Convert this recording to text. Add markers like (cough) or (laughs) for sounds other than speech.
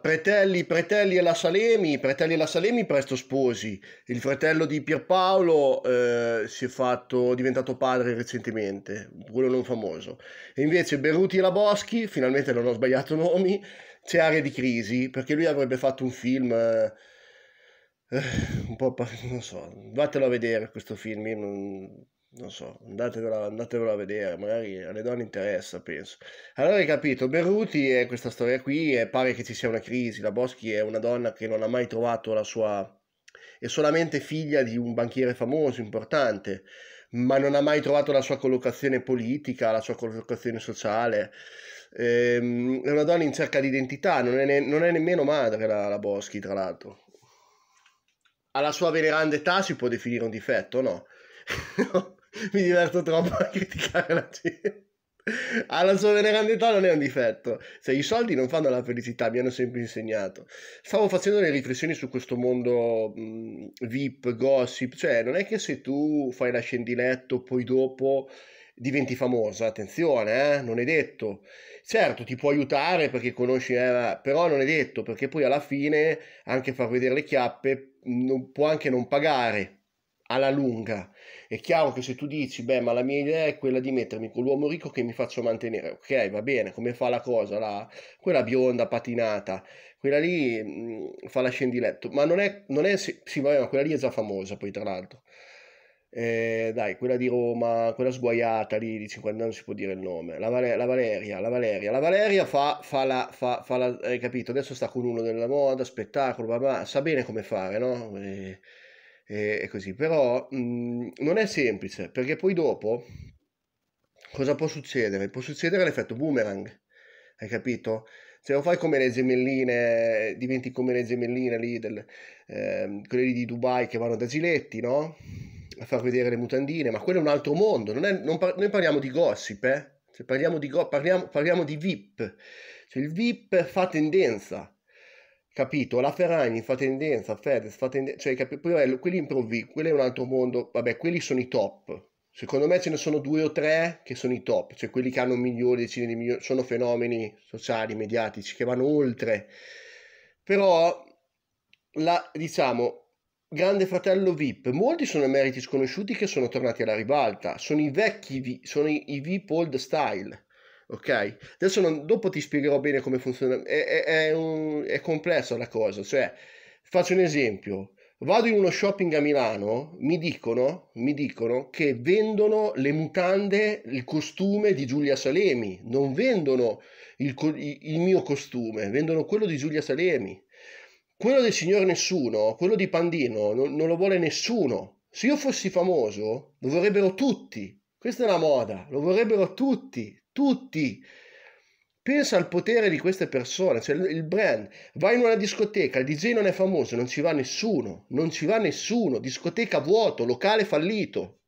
Pretelli, Pretelli e la Salemi, Pretelli e la Salemi presto sposi, il fratello di Pierpaolo eh, si è fatto, diventato padre recentemente, quello non famoso, e invece Beruti e la Boschi, finalmente non ho sbagliato nomi, c'è aria di crisi, perché lui avrebbe fatto un film... Eh, eh un po' non so, vatelo a vedere questo film, non, non so, andatevela, andatevela, a vedere, magari alle donne interessa, penso. Allora hai capito, Berruti è questa storia qui e pare che ci sia una crisi, la Boschi è una donna che non ha mai trovato la sua... è solamente figlia di un banchiere famoso, importante, ma non ha mai trovato la sua collocazione politica, la sua collocazione sociale. Ehm, è una donna in cerca di identità, non è, ne, non è nemmeno madre la, la Boschi, tra l'altro. Alla sua veneranda età si può definire un difetto, no? (laughs) no? mi diverto troppo a criticare la gente. Alla sua venerandità non è un difetto. Se i soldi non fanno la felicità, mi hanno sempre insegnato. Stavo facendo delle riflessioni su questo mondo mh, VIP, gossip, cioè non è che se tu fai la scendiletto poi dopo diventi famosa, attenzione, eh? non è detto. Certo, ti può aiutare perché conosci, eh, però non è detto, perché poi alla fine anche far vedere le chiappe non, può anche non pagare alla lunga. È chiaro che se tu dici, beh, ma la mia idea è quella di mettermi con l'uomo ricco che mi faccio mantenere, ok, va bene, come fa la cosa, la, quella bionda patinata, quella lì mh, mm, fa la scendiletto, ma non è, non è sì, vabbè, ma quella lì è già famosa poi tra l'altro. Eh, dai, quella di Roma, quella sguaiata lì di 50 anni, non si può dire il nome, la, Valer- la Valeria, la Valeria, la Valeria fa, fa la, fa, fa la, hai capito, adesso sta con uno della moda, spettacolo, ma, ma sa bene come fare, no? Eh, e, e così. Però mh, mhmm, non è semplice, perché poi dopo cosa può succedere? Può succedere l'effetto boomerang, hai capito? se lo fai come le gemelline, eh, diventi come le gemelline lì, del, eh, quelle lì di Dubai che vanno da Giletti, no? A far vedere le mutandine, ma quello è un altro mondo, non è, non par- noi parliamo di gossip, eh? cioè, parliamo, di go- parliamo, parliamo di VIP, cioè, il VIP fa tendenza, capito? La Ferragni fa tendenza, Fedez fa tendenza, cioè capi- Pirello, quelli improvvisi, quello è un altro mondo, vabbè, quelli sono i top. Secondo me ce ne sono due o tre che sono i top, cioè quelli che hanno milioni, decine di milioni, sono fenomeni sociali, mediatici, che vanno oltre. Però, la, diciamo, Grande Fratello VIP, molti sono meriti sconosciuti che sono tornati alla ribalta, sono i vecchi, VIP, sono i, i VIP old style, ok? Adesso non, dopo ti spiegherò bene come funziona, è, è, è, un, è complessa la cosa, cioè faccio un esempio, vado in uno shopping a Milano, mi dicono, mi dicono che vendono le mutande, il costume di Giulia Salemi, non vendono il, il mio costume, vendono quello di Giulia Salemi. Quello del signor Nessuno, quello di Pandino, non, non lo vuole nessuno. Se io fossi famoso, lo vorrebbero tutti. Questa è la moda, lo vorrebbero tutti, tutti. Pensa al potere di queste persone, cioè il brand. Vai in una discoteca, il DJ non è famoso, non ci va nessuno, non ci va nessuno, discoteca vuoto, locale fallito.